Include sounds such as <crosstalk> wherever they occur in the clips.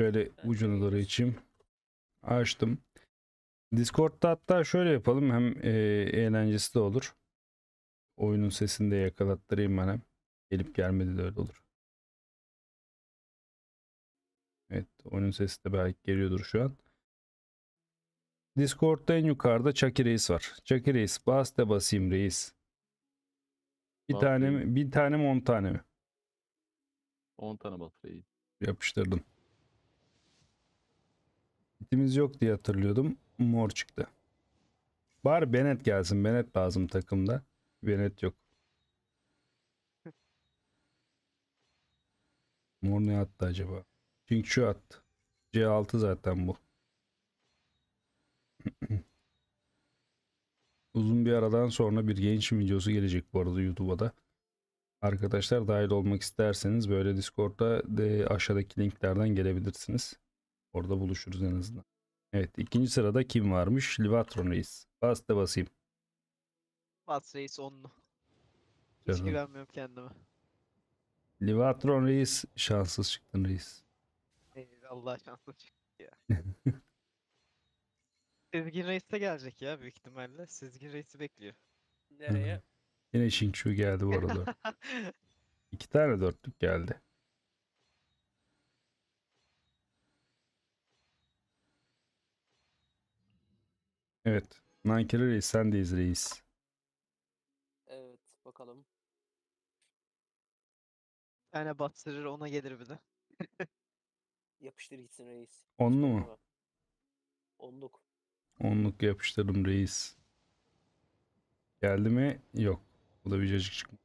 Şöyle ucunu doğru içeyim. Açtım. Discord'da hatta şöyle yapalım. Hem e, eğlencesi de olur. Oyunun sesini de yakalattırayım bana. Gelip gelmedi de öyle olur. Evet oyunun sesi de belki geliyordur şu an. Discord'da en yukarıda Chucky Reis var. Chucky Reis bas da basayım reis. Bir tane mi? Bir tane mi on tane mi? On tane bas reis. Yapıştırdım. Kitimiz yok diye hatırlıyordum. Mor çıktı. Var Bennett gelsin. Bennett lazım takımda. Bennett yok. <laughs> Mor ne attı acaba? Çünkü şu attı. C6 zaten bu. <clears throat> Uzun bir aradan sonra bir genç videosu gelecek bu arada YouTube'a da. Arkadaşlar dahil olmak isterseniz böyle Discord'da de aşağıdaki linklerden gelebilirsiniz. Orada buluşuruz en azından. Evet ikinci sırada kim varmış? Livatron Reis. Bas da basayım. Bas Reis onlu. Hiç Canım. güvenmiyorum kendime. Livatron Reis şanssız çıktın Reis. Ey, Allah şanslı çıktı ya. <laughs> Sezgin Reis de gelecek ya büyük ihtimalle. Sezgin Reis'i bekliyor. Nereye? Yine Shinchu geldi bu arada. <laughs> İki tane dörtlük geldi. Evet. Nankeli Reis de Reis. Evet bakalım. Bir tane ona gelir bir de. <laughs> Yapıştır gitsin reis. Onlu mu? Şey Onluk. Onluk yapıştırdım reis. Geldi mi? Yok. Bu da bir cacık çıkmış.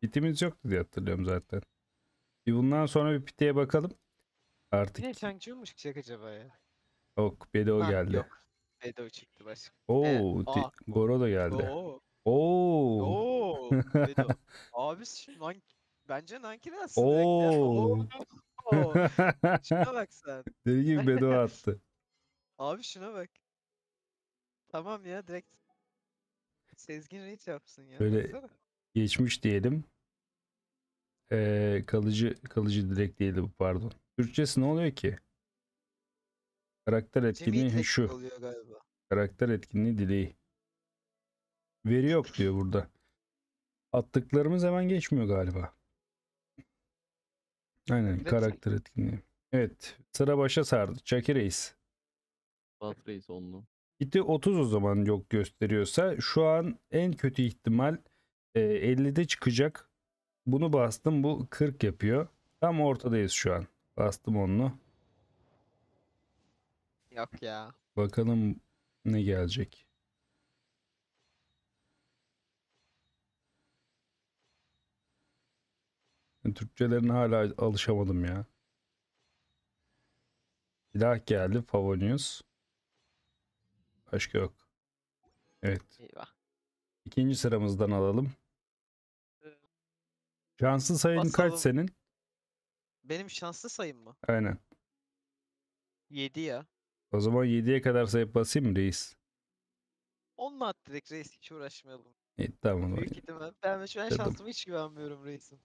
Pitimiz yoktu diye hatırlıyorum zaten. Bir bundan sonra bir pitiye bakalım. Artık. Ne Chang'cı mı acaba ya? Yok. Bedo geldi. Yok. Bedo çıktı başka. Oo, evet. Goro da geldi. <laughs> Oo. Oo. Oo. Abi şimdi bence Nankir aslında. Oo. Oo. Şuna bak sen. Deli gibi Bedo attı. Abi şuna bak. Tamam ya direkt Sezgin Reach yapsın ya. Böyle Baksana. geçmiş diyelim. Ee, kalıcı kalıcı direkt değil bu pardon. Türkçesi ne oluyor ki? Karakter etkinliği şu. Oluyor galiba. Karakter etkinliği dileği. Veri yok diyor burada. Attıklarımız hemen geçmiyor galiba. Aynen evet. karakter etkinliği. Evet sıra başa sardı. Çaki Reis. Bat Reis onlu. İti 30 o zaman yok gösteriyorsa şu an en kötü ihtimal e, 50'de çıkacak. Bunu bastım bu 40 yapıyor. Tam ortadayız şu an. Bastım onu. Yok ya. Bakalım ne gelecek? Türkçelerine hala alışamadım ya. Silah geldi. Favonius. Başka yok. Evet. Eyvah. İkinci sıramızdan alalım. Ee, şanslı sayın Basalım. kaç senin? Benim şanslı sayım mı? Aynen. 7 ya. O zaman 7'ye kadar sayıp basayım mı reis? 10 mu at reis hiç uğraşmayalım. E, tamam. Büyük ihtimal. Ben şu an Dedim. hiç güvenmiyorum reisim.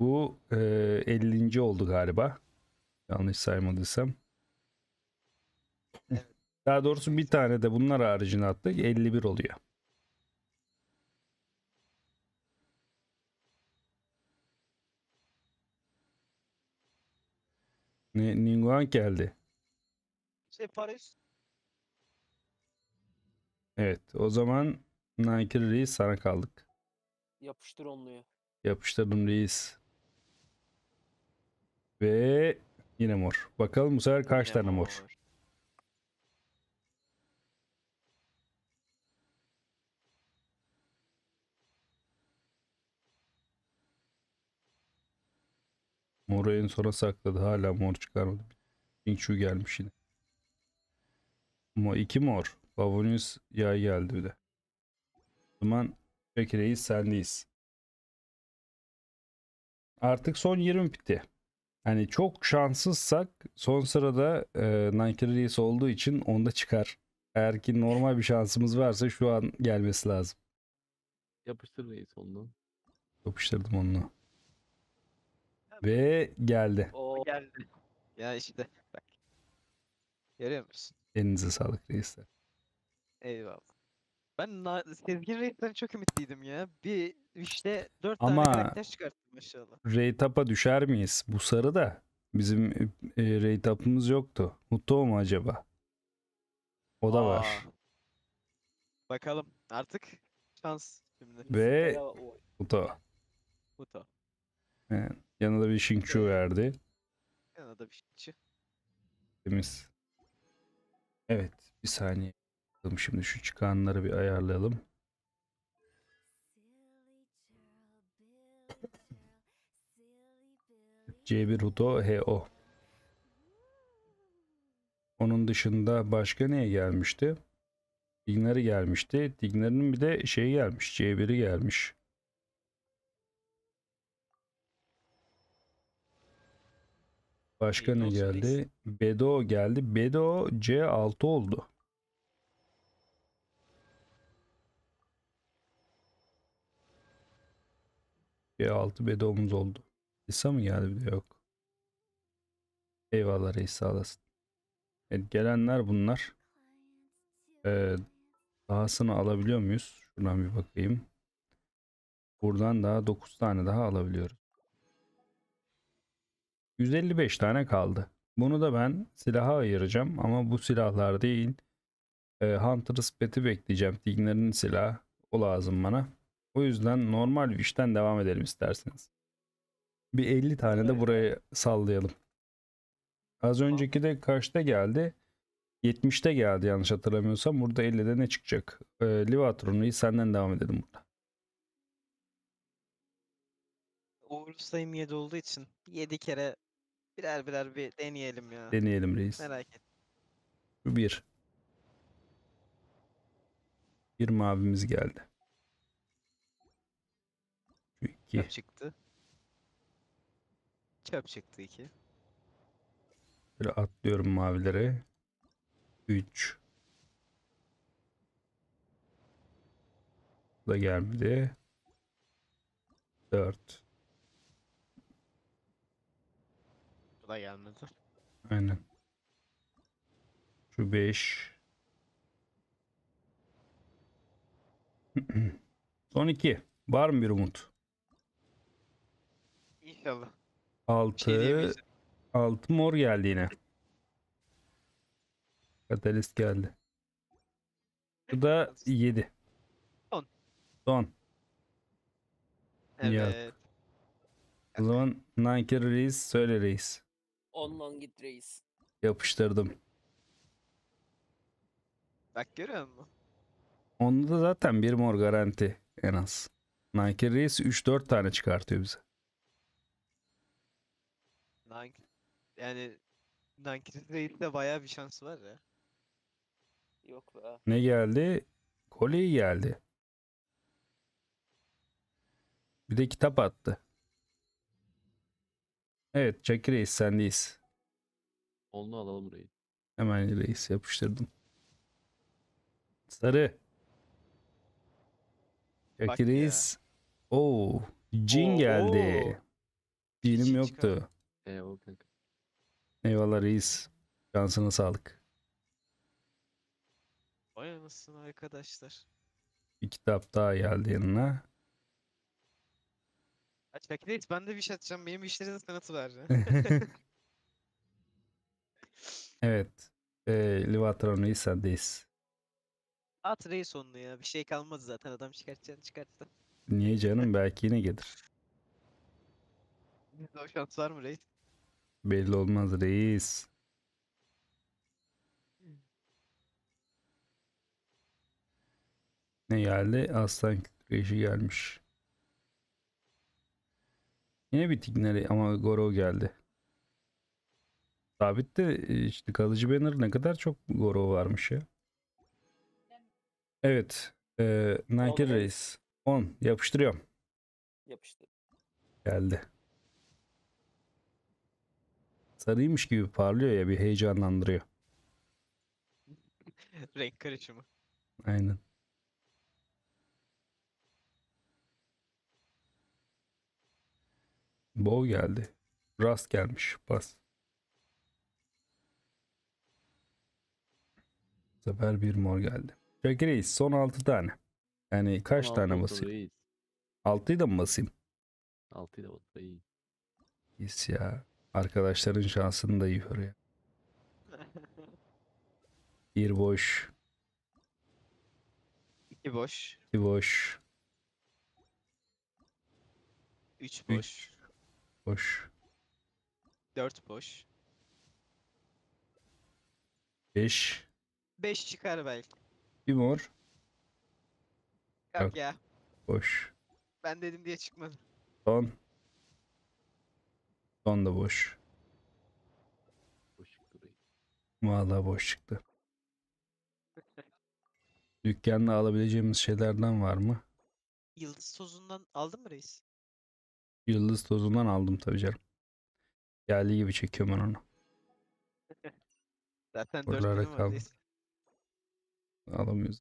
Bu e, 50. oldu galiba. Yanlış saymadıysam. Evet. Daha doğrusu bir tane de bunlar haricinde attık. 51 oluyor. Ne Ninguan geldi yaparız. Evet o zaman Nakir Reis sana kaldık. Yapıştır onu ya. Yapıştırdım Reis. Ve yine mor. Bakalım bu sefer kaç tane mor. Moru en sona sakladı. Hala mor çıkarmadı. Pikachu gelmiş yine ama iki mor. Bavonius yay geldi bir de. O zaman peki reis sendeyiz. Artık son 20 bitti. Hani çok şanssızsak son sırada e, Nankir Reis olduğu için onda çıkar. Eğer ki normal bir şansımız varsa şu an gelmesi lazım. Yapıştır reis ondan. Yapıştırdım onu. Ve geldi. O geldi. Ya işte bak. Görüyor musun? Elinize sağlık reisler. Eyvallah. Ben Na- Sezgin Reis'ten çok ümitliydim ya. Bir işte dört Ama- tane karakter çıkarttım maşallah. Reytap'a düşer miyiz? Bu sarı da. Bizim e, Reytap'ımız yoktu. Huto mu acaba? O da var. Bakalım artık şans şimdi. Ve Uto. Uto. Huto. Muto. bir Shinchu verdi. Yanında bir şey. Temiz. Evet bir saniye. Şimdi şu çıkanları bir ayarlayalım. C1 Hudo HO. Onun dışında başka neye gelmişti? Dignar'ı gelmişti. Dignar'ın bir de şeyi gelmiş. C1'i gelmiş. Başka ne geldi? Bedo geldi. Bedo C6 oldu. C6 Bedo'muz oldu. İsa mı geldi bir de yok. Eyvallah reis sağ Evet, gelenler bunlar. Ee, dahasını alabiliyor muyuz? Şuradan bir bakayım. Buradan daha 9 tane daha alabiliyoruz. 155 tane kaldı. Bunu da ben silaha ayıracağım ama bu silahlar değil. E, Hunter Spet'i bekleyeceğim. Tigner'in silahı o lazım bana. O yüzden normal işten devam edelim isterseniz. Bir 50 tane de buraya sallayalım. Az önceki de kaçta geldi? 70'te geldi yanlış hatırlamıyorsam. Burada 50'de ne çıkacak? E, Livatron'u senden devam edelim burada. Uğurlu sayım 7 olduğu için 7 kere Birer birer bir deneyelim ya. Deneyelim reis. Merak et. Şu bir. Bir mavimiz geldi. Şu Çöp çıktı. Çöp çıktı iki. Böyle atlıyorum mavilere. Üç. Bu da gelmedi. Dört. da gelmedi. Aynen. Şu 5. <clears throat> Son 2. Var mı bir umut? İnşallah. 6. Şey 6 mor geldi yine. Katalist geldi. Bu da 7. Son. Son. Evet. Yok. O zaman Nike Reis söyle Reis. Ondan git reis. Yapıştırdım. Bak görüyor musun? Onda da zaten bir mor garanti en az. Nike Reis 3-4 tane çıkartıyor bize. Nike, yani Nike Reis de bayağı bir şans var ya. Yok be. Ne geldi? Kolye geldi. Bir de kitap attı. Evet Çakir e. Reis sendeyiz. Onu alalım reis. Hemen reis yapıştırdım. Sarı. Çakir e. Bak ya. Oo, cin geldi. Jinim yoktu. Eyvallah Eyvallah reis. Şansına sağlık. Vay anasını arkadaşlar. Bir kitap daha geldi yanına. Ya Çekil et ben de bir şey atacağım. Benim işleri de sanatı ver. Evet. E, ee, Livatron'u sendeyiz. At rey onunu ya. Bir şey kalmadı zaten. Adam çıkartacağını çıkarttı. Niye canım? Belki yine gelir. <laughs> Bizde o şans var mı reis? Belli olmaz reis. Ne geldi? Aslan kükreşi gelmiş. Yine bir Tigneri ama Goro geldi. Sabit de e, işte kalıcı banner ne kadar çok Goro varmış ya. Evet. E, Nike Reis. 10. Yapıştırıyorum. Yapıştır. Geldi. Sarıymış gibi parlıyor ya bir heyecanlandırıyor. <laughs> Renk karışımı. Aynen. Bow geldi. Rast gelmiş. Bas. Bu sefer bir mor geldi. Jack Reis son 6 tane. Yani kaç tane basayım? 6'yı da mı basayım? 6'yı da basayım. Yes ya. Arkadaşların şansını da yiyor ya. <laughs> bir boş. İki boş. İki boş. Üç boş. Üç. Boş. Dört boş. Beş. Beş çıkar belki. Bir mor. Yok, Yok. ya. Boş. Ben dedim diye çıkmadı. Son. Son da boş. Boş çıktı. Vallahi boş çıktı. Dükkanda alabileceğimiz şeylerden var mı? Yıldız tozundan aldın mı reis? Yıldız tozundan aldım tabii canım. Geldiği gibi çekiyorum ben onu. <laughs> Zaten Buralara 4 kaldı. Alamıyoruz.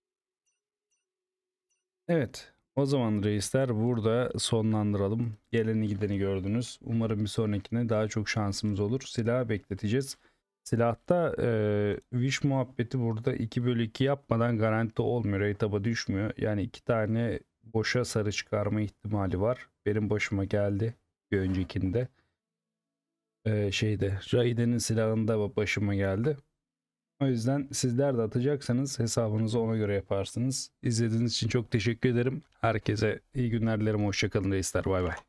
Evet. O zaman reisler burada sonlandıralım. Geleni gideni gördünüz. Umarım bir sonrakine daha çok şansımız olur. Silah bekleteceğiz. Silahta e, Wish muhabbeti burada 2 bölü 2 yapmadan garanti olmuyor. Etaba düşmüyor. Yani 2 tane boşa sarı çıkarma ihtimali var benim başıma geldi bir öncekinde. Ee, şeyde Raiden'in silahında başıma geldi. O yüzden sizler de atacaksanız hesabınızı ona göre yaparsınız. İzlediğiniz için çok teşekkür ederim. Herkese iyi günler dilerim. Hoşçakalın reisler. Bay bay.